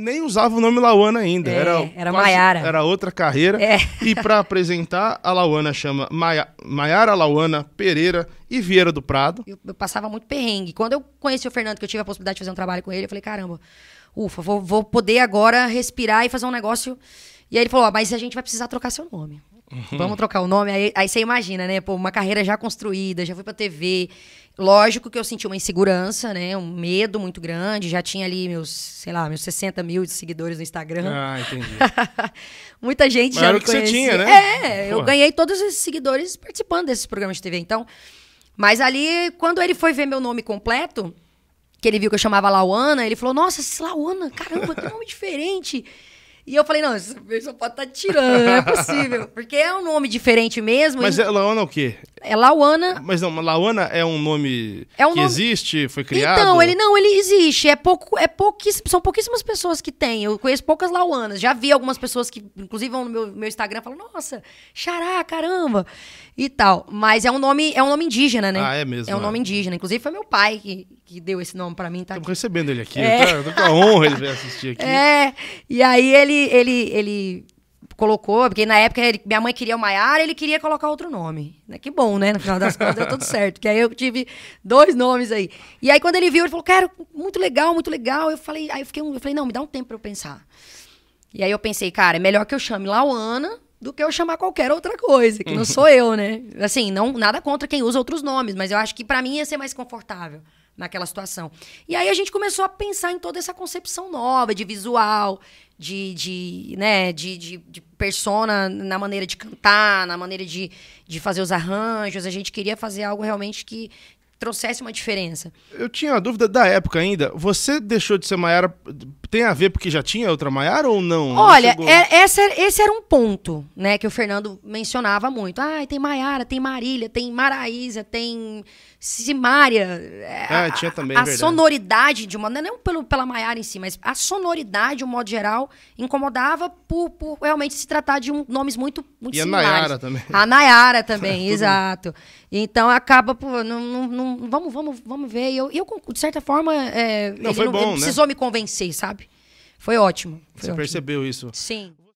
nem usava o nome Lauana ainda. É, era era Maiara. Era outra carreira. É. E para apresentar, a Lauana chama Maiara Lauana Pereira e Vieira do Prado. Eu, eu, passava muito perrengue. Quando eu conheci o Fernando, que eu tive a possibilidade de fazer um trabalho com ele, eu falei, caramba, ufa, vou, vou poder agora respirar e fazer um negócio. E aí ele falou, ah, mas a gente vai precisar trocar seu nome. Uhum. Vamos trocar o nome. Aí, aí você imagina, né? Pô, uma carreira já construída, já fui pra TV. Lógico que eu senti uma insegurança, né? Um medo muito grande. Já tinha ali meus, sei lá, meus 60 mil seguidores no Instagram. Ah, entendi. Muita gente Mas já era o que conhecia. você tinha, né? É, Porra. eu ganhei todos esses seguidores participando desses programas de TV. Então, mas ali, quando ele foi ver meu nome completo, que ele viu que eu chamava Lauana, ele falou: Nossa, Lauana, caramba, que nome diferente. E eu falei, não, essa pessoa pode estar tá tirando, não é possível. Porque é um nome diferente mesmo. Mas e... é Lauana o quê? É Lauana. Mas não, Lauana é um nome é um que nome... existe, foi criado? Então, ele não, ele existe. É pouco, é pouquiss... São pouquíssimas pessoas que têm. Eu conheço poucas Lauanas. Já vi algumas pessoas que, inclusive, vão no meu, meu Instagram e falam, nossa, xará, caramba, e tal. Mas é um nome, é um nome indígena, né? Ah, é mesmo. É um é. nome indígena. Inclusive, foi meu pai que, que deu esse nome para mim. Tá Estamos recebendo ele aqui. É. Eu tô, com a honra ele assistir aqui. É, e aí ele, ele, ele colocou, porque na época ele, minha mãe queria o Maiara, ele queria colocar outro nome. Né? Que bom, né? No final das contas deu tudo certo. que aí eu tive dois nomes aí. E aí quando ele viu, ele falou, cara, muito legal, muito legal. Eu falei, aí eu fiquei, eu falei, não, me dá um tempo para eu pensar. E aí eu pensei, cara, é melhor que eu chame Lauana do que eu chamar qualquer outra coisa, que não sou uhum. eu, né? Assim, não nada contra quem usa outros nomes, mas eu acho que para mim ia ser mais confortável naquela situação. E aí a gente começou a pensar em toda essa concepção nova de visual, de, de né, de, de, de persona na maneira de cantar, na maneira de, de fazer os arranjos. A gente queria fazer algo realmente que trouxesse uma diferença. Eu tinha uma dúvida da época ainda. Você deixou de ser Maiara tem a ver porque já tinha outra Maiara ou não? Olha, não é, essa, esse era um ponto, né, que o Fernando mencionava muito. Ah, tem Maiara, tem Marília, tem Maraísa, tem Simária. Ah, é, a, é, tinha também, A, é a sonoridade de uma... Não pelo, pela Maiara em si, mas a sonoridade, de um modo geral, incomodava por, por realmente se tratar de um, nomes muito, muito e similares. E a Nayara também. A Nayara também, exato. Então, acaba Não, não, não, vamos, vamos, vamos ver. E eu, eu, de certa forma, é, não, ele, não, bom, ele né? precisou me convencer, sabe? Foi ótimo. Foi Você ótimo. percebeu isso? Sim.